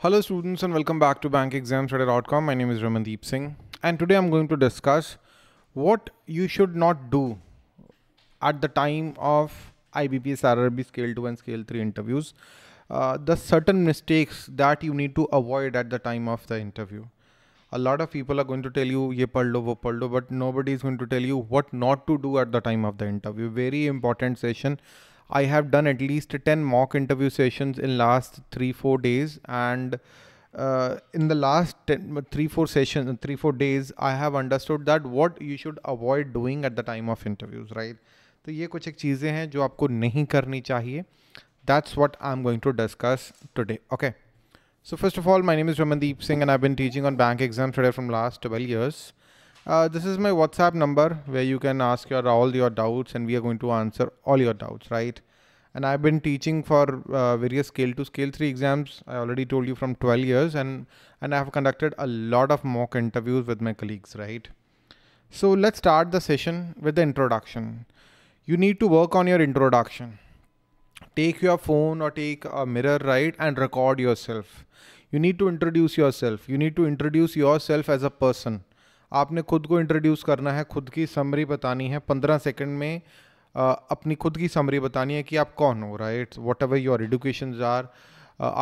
Hello students and welcome back to bankexamstudy.com. My name is Ramandeep Singh and today I'm going to discuss what you should not do at the time of IBPS RRB scale 2 and scale 3 interviews. Uh, the certain mistakes that you need to avoid at the time of the interview. A lot of people are going to tell you ye paldo wo paldo but nobody is going to tell you what not to do at the time of the interview. Very important session I have done at least 10 mock interview sessions in last three, four days. And uh, in the last three, four sessions, three, four days, I have understood that what you should avoid doing at the time of interviews, right? तो ये कुछ एक चीज़ें हैं जो आपको नहीं करनी that's what I'm going to discuss today. Okay. So first of all, my name is Ramandeep Singh and I've been teaching on bank exams today from last 12 years. Uh, this is my WhatsApp number where you can ask your all your doubts and we are going to answer all your doubts, right? And I've been teaching for uh, various scale to scale three exams. I already told you from 12 years and, and I have conducted a lot of mock interviews with my colleagues, right? So let's start the session with the introduction. You need to work on your introduction. Take your phone or take a mirror, right? And record yourself. You need to introduce yourself. You need to introduce yourself as a person आपने खुद को introduce करना है खुद की summary बतानी है पंद्रह सेकेंड में आ, अपनी खुद की समरी बतानी है कि आप कौन हो right whatever your education are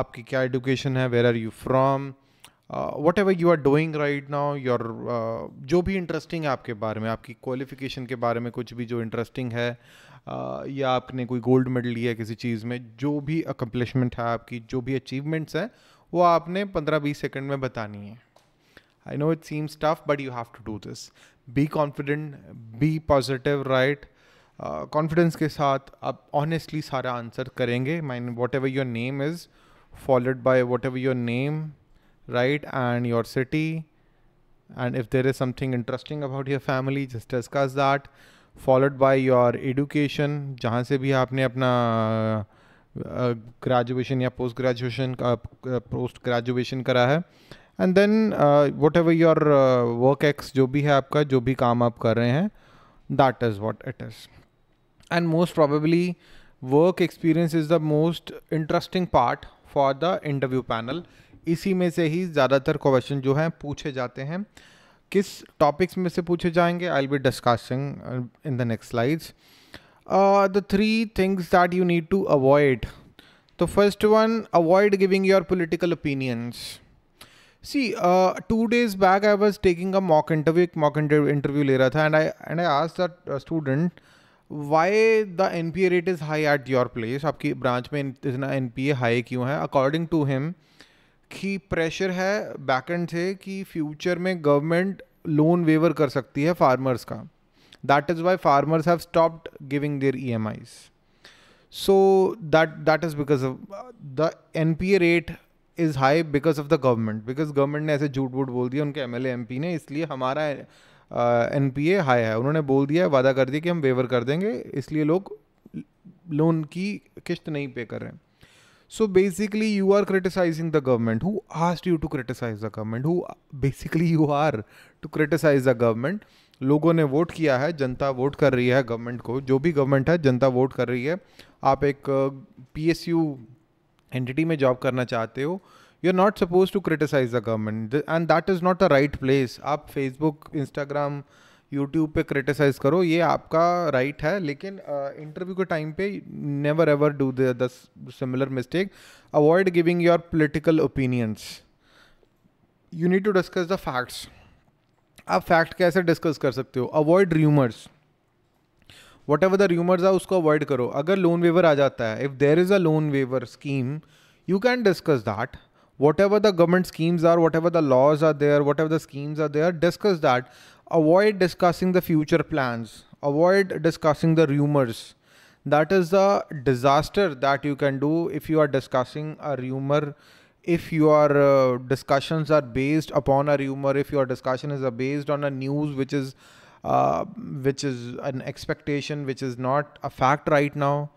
आपकी क्या एडुकेशन है where are you from whatever you are doing right now your जो भी इंटरेस्टिंग है आपके बारे में आपकी क्वालिफिकेशन के बारे में कुछ भी जो इंटरेस्टिंग है uh, या आपने कोई गोल्ड मेडल लिया है किसी चीज़ में जो भी अकम्पलिशमेंट है आपकी जो भी अचीवमेंट्स हैं वो आपने पंद्रह बीस सेकेंड में बतानी है I know it seems tough but you have to do this be confident be positive right confidence के साथ आप ऑनेस्टली सारा आंसर करेंगे mine whatever your name is followed by whatever your name right and your city and if there is something interesting about your family just discuss that followed by your education जहाँ से भी आपने अपना graduation uh, या post graduation का post uh, graduation करा है and then whatever your work ex जो भी है आपका जो भी काम आप कर रहे हैं that is what it is and most probably work experience is the most interesting part for the interview panel इसी में से ही ज़्यादातर क्वेश्चन जो हैं पूछे जाते हैं किस टॉपिक्स में से पूछे जाएंगे I be discussing in the next slides the three things that you need to avoid तो first one avoid giving your political opinions see two days back I was taking a mock interview एक mock interview ले रहा था and I and I आज that student why the N P A rate is high at your place आपकी branch में इतना N P A high क्यों है अकॉर्डिंग टू हिम कि प्रेशर है बैक एंड से कि फ्यूचर में गवर्नमेंट लोन वेवर कर सकती है फार्मर्स का that is why farmers have stopped giving their E M Is so that that is because of the N P A rate is high because of the government because government ने ऐसे झूठ वूट बोल दिया उनके M L ने इसलिए हमारा एन पी ए हाई है उन्होंने बोल दिया वादा कर दिया कि हम वेवर कर देंगे इसलिए लोग लोन की किश्त नहीं पे कर रहे हैं so basically you are criticizing the government who asked you to criticize the government who basically you are to criticize the लोगों ने वोट किया है जनता वोट कर रही है गवर्नमेंट को जो भी गवर्नमेंट है जनता वोट कर रही है आप एक पी एस यू एंटिटी में जॉब करना चाहते हो you are not suppose to criticize the government and that is not the right place आप फेसबुक इंस्टाग्राम यूट्यूब पे क्रिटिसाइज करो ये आपका राइट right है लेकिन इंटरव्यू के टाइम पे never ever do the similar mistake avoid giving your political opinions you need to discuss the facts आप फैक्ट कैसे डिस्कस कर सकते हो avoid rumours whatever the rumours are उसको अवॉइड करो अगर लोन वेवर आ जाता है if there is a loan waiver scheme you can discuss that whatever the government schemes are whatever the laws are there whatever the schemes are there discuss that avoid discussing the future plans avoid discussing the that is the the that you can do if you are are discussing if you are discussions are based upon based upon if you are discussion is a based on a news which is uh, which is an expectation which is not a fact right now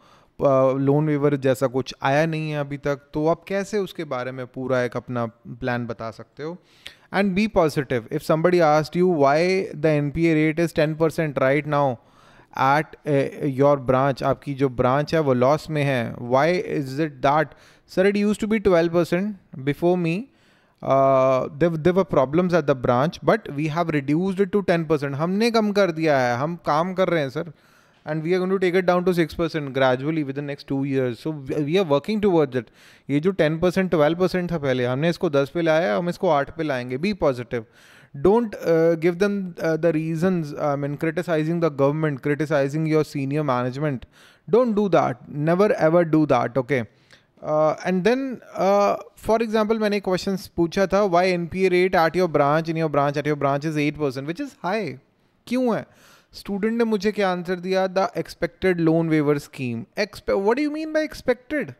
loan uh, waiver जैसा कुछ आया नहीं है अभी तक तो आप कैसे उसके बारे में पूरा एक अपना प्लान बता सकते हो and be positive if somebody asked you why the N P A rate is ten percent right now at your branch आपकी जो ब्रांच है वो लॉस में है why is it that sir it used to be twelve percent before me देव देव problems at the branch but we have reduced to ten percent हमने कम कर दिया है हम काम कर रहे हैं sir and we are going to take it down to six percent gradually within next two years so we are working toward that ये जो टेन परसेंट ट्वेल्व परसेंट था पहले हमने इसको दस पे लाया हम इसको आठ पे लाएंगे be positive don't give them the reason I mean criticising the government criticising your senior management don't do that never ever do that okay and then for example मैंने क्वेश्चन पूछा था why N P A rate at your branch in your branch at your branch is eight percent which is high क्यों है student ने मुझे क्या answer दिया the expected loan waiver scheme what you mean by expected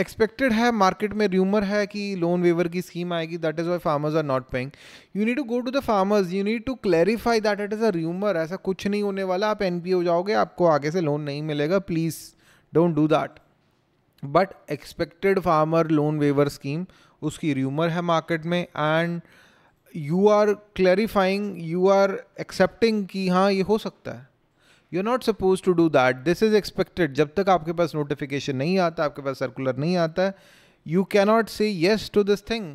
expected है market में rumour है कि लोन वेवर की स्कीम आएगी that is why farmers are not paying you need to go to the farmers you need to clarify that it is a rumour ऐसा कुछ नहीं होने वाला आप एन पी हो जाओगे आपको आगे से लोन नहीं मिलेगा please don't do that but expected farmer loan waiver scheme उसकी र्यूमर है मार्केट में and you are clarifying you are accepting कि हाँ ये हो सकता है you are not suppose to do that this is expected जब तक आपके पास नोटिफिकेशन नहीं आता आपके पास सर्कुलर नहीं आता you cannot say yes to this thing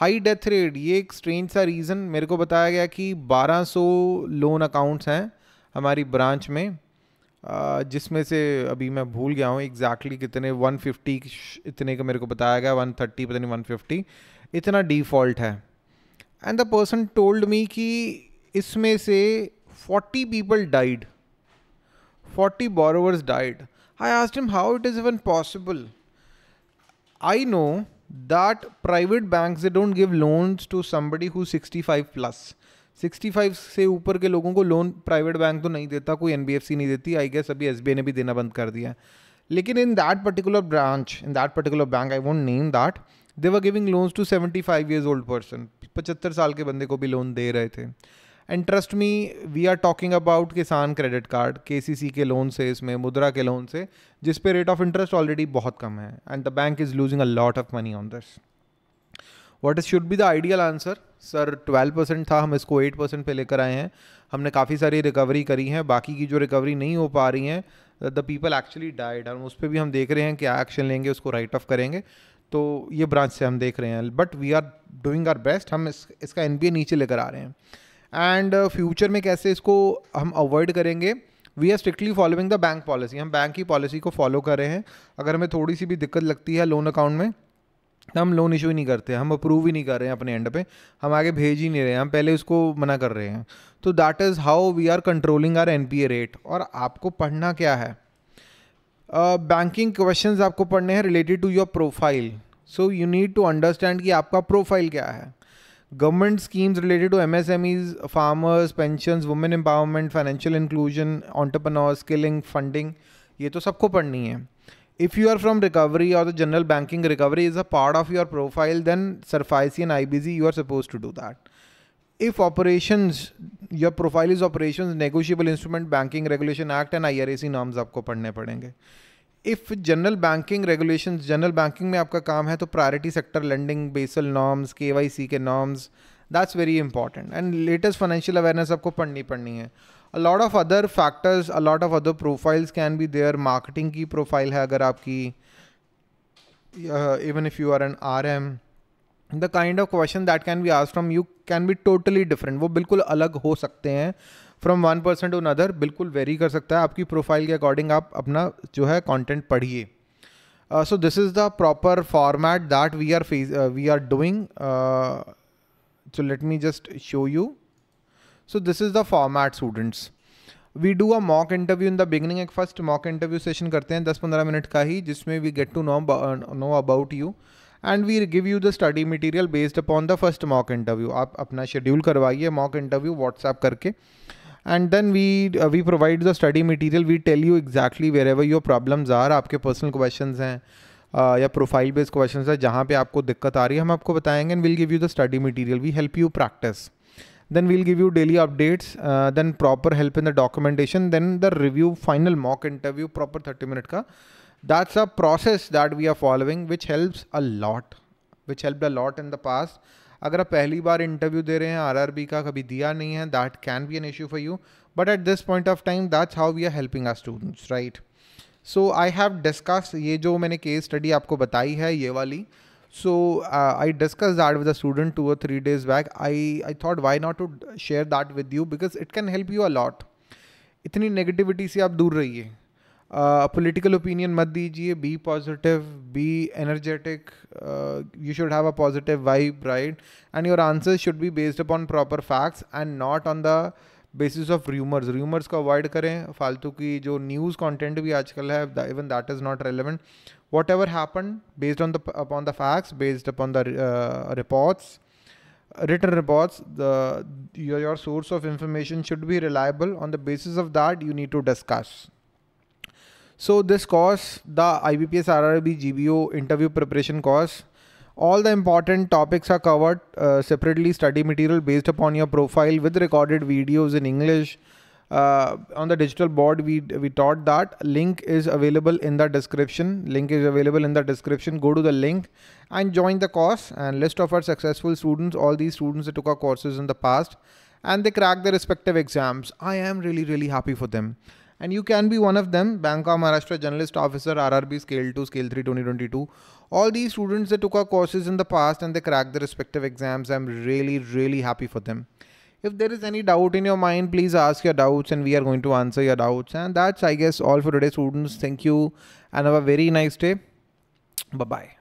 high death rate ये एक स्ट्रेंज सा रीज़न मेरे को बताया गया कि 1200 लोन अकाउंट्स हैं हमारी ब्रांच में जिसमें से अभी मैं भूल गया हूँ एग्जैक्टली कितने वन फिफ्टी इतने का मेरे को बताया गया वन थर्टी पता नहीं वन फिफ्टी इतना डिफॉल्ट है and the person told me कि इसमें से forty people died forty borrowers died I asked him how it is even possible I know that private bank don't give loans to somebody who sixty five plus 65 से ऊपर के लोगों को loan private bank तो नहीं देता कोई N नहीं देती आई गेस अभी एस ने भी देना बंद कर दिया है लेकिन in that particular branch in that particular bank I want name that they were giving loans to seventy five years old person पचहत्तर साल के बंदे को भी लोन दे रहे थे and trust me we are talking about Kisan credit card K C सी के लोन से इसमें मुद्रा के लोन से जिसपे रेट ऑफ इंटरेस्ट ऑलरेडी बहुत कम है and the bank is losing a lot of money on this what is should be the ideal answer sir 12 percent था हम इसको 8 परसेंट पर लेकर आए हैं हमने काफ़ी सारी रिकवरी करी है बाकी की जो रिकवरी नहीं हो पा रही हैं द पीपल एक्चुअली डाइड और उस पर भी हम देख रहे हैं क्या एक्शन लेंगे उसको राइट ऑफ करेंगे तो ये ब्रांच से हम देख रहे हैं but we are doing our best हम इस, इसका एन नीचे लेकर आ रहे हैं एंड फ्यूचर uh, में कैसे इसको हम अवॉइड करेंगे we are strictly following the bank policy हम बैंक की पॉलिसी को फॉलो कर रहे हैं अगर हमें थोड़ी सी भी दिक्कत लगती है लोन अकाउंट में हम लोन इशू ही नहीं करते हम अप्रूव ही नहीं कर रहे हैं अपने एंड पे हम आगे भेज ही नहीं रहे हैं हम पहले उसको मना कर रहे हैं तो that is how we are controlling our N rate और आपको पढ़ना क्या है बैंकिंग uh, क्वेश्चन आपको पढ़ने हैं related to your profile so you need to understand कि आपका प्रोफाइल क्या है government schemes related to M S M Es farmers pension women empowerment financial inclusion entrepreneur skilling funding ये तो सबको पढ़नी है If you are from recovery or the general banking, recovery is a part of your profile, then SurfIC and IBZ, you are supposed to do that. If operations, your profile is operations, negotiable instrument, banking regulation act and IRAC norms आपको पढ़ने पड़ेंगे. If general banking regulations general banking, में आपका काम है तो priority sector lending Basel norms के के norms. That's very important and latest financial awareness आपको पढ़नी पड़नी है a lot of other factors a lot of other profiles can be there marketing की प्रोफाइल है अगर आपकी even if you are an R M the kind of question that can be आज from you can be totally different वो बिल्कुल अलग हो सकते हैं from one person to another बिल्कुल वेरी कर सकता है आपकी प्रोफाइल के अकॉर्डिंग आप अपना जो है कॉन्टेंट पढ़िए so this is the proper format that we are face we are doing So let me just show you. So this is the format students. We do a mock interview in the beginning एक first mock interview session करते हैं दस पंद्रह minute का ही जिसमें we get to know know about you and we give you the study material based upon the first mock interview आप अपना शेड्यूल करवाइए मॉक इंटरव्यू व्हाट्सएप करके and then we we provide the study material we tell you exactly wherever your problems are आपके personal questions हैं या profile based question है जहाँ पे आपको दिक्कत आ रही है हम आपको बताएंगे and will give you the study material we help you practice then will give you daily updates then proper help in the documentation then the review final mock interview proper thirty minute का that's a process that we are following which helps a lot which help the lot in the pass अगर आप पहली बार interview दे रहे हैं are R B का कभी दिया नहीं है that can be an issue for you but at this point of time that's how we are helping our students right so I have discuss ये जो मैंने केस स्टडी आपको बताई है ये वाली so I discuss that with a student two a three days back I I thought why not to share that with you because it can help you a lot इतनी negativity से आप दूर रहिए पोलिटिकल uh, ओपिनियन मत दीजिए be positive be energetic you should have a positive vibe right and your answer should be based upon proper facts and not on the basis of rumours rumours को avoid करें फालतू की जो news content भी आजकल है even that is not relevant whatever happen based on the upon the facts based upon the reports return reports your source of information should भी reliable on the basis of that you need to discuss so this course the I B P S R R B G B O interview preparation course All the important topics are covered uh, separately study material based upon your profile with recorded videos in English. Uh, on the digital board, we, we taught that link is available in the description. Link is available in the description. Go to the link and join the course and list of our successful students. All these students that took our courses in the past and they cracked their respective exams. I am really, really happy for them and you can be one of them bank of maharashtra journalist officer rrb scale 2 scale 3 2022 all these students they took our courses in the past and they cracked their respective exams i'm really really happy for them if there is any doubt in your mind please ask your doubts and we are going to answer your doubts and that's i guess all for today students thank you and have a very nice day bye bye